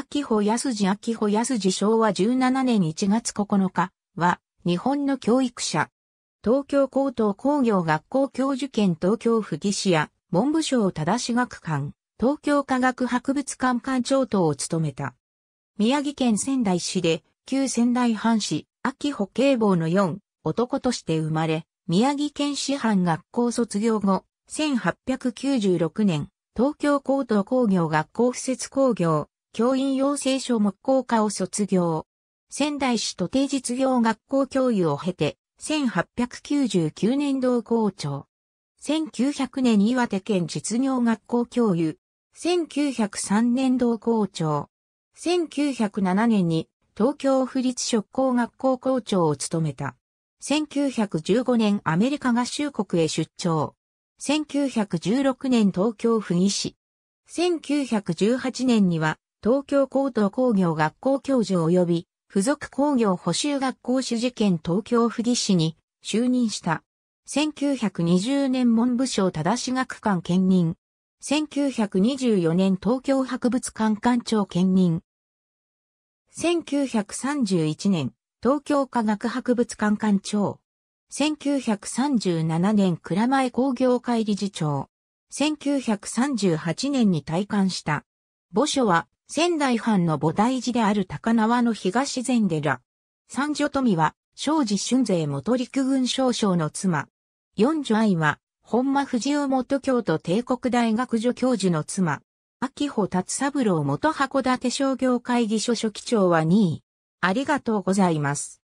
秋穂安次秋保安次昭和17年1月9日は、日本の教育者。東京高等工業学校教授兼東京府技師や文部省正し学館、東京科学博物館館長等を務めた。宮城県仙台市で、旧仙台藩士、秋穂警棒の4、男として生まれ、宮城県市藩学校卒業後、1896年、東京高等工業学校附設工業、教員養成所木工科を卒業。仙台市都定実業学校教諭を経て、1899年同校長。1900年岩手県実業学校教諭。1903年同校長。1907年に東京府立職工学校校長を務めた。1915年アメリカ合衆国へ出張。1916年東京府議市。1918年には東京高等工業学校教授及び付属工業補修学校主事兼東京府議士に就任した。1920年文部省正し学館兼任。1924年東京博物館館長兼任。1931年東京科学博物館館長。1937年蔵前工業会理事長。1938年に退官した。墓所は仙台藩の菩提寺である高輪の東禅寺。三女富は、庄司春勢元陸軍少将の妻。四女愛は、本間藤尾元京都帝国大学助教授の妻。秋穂達三郎元函館商業会議所書記長は2位。ありがとうございます。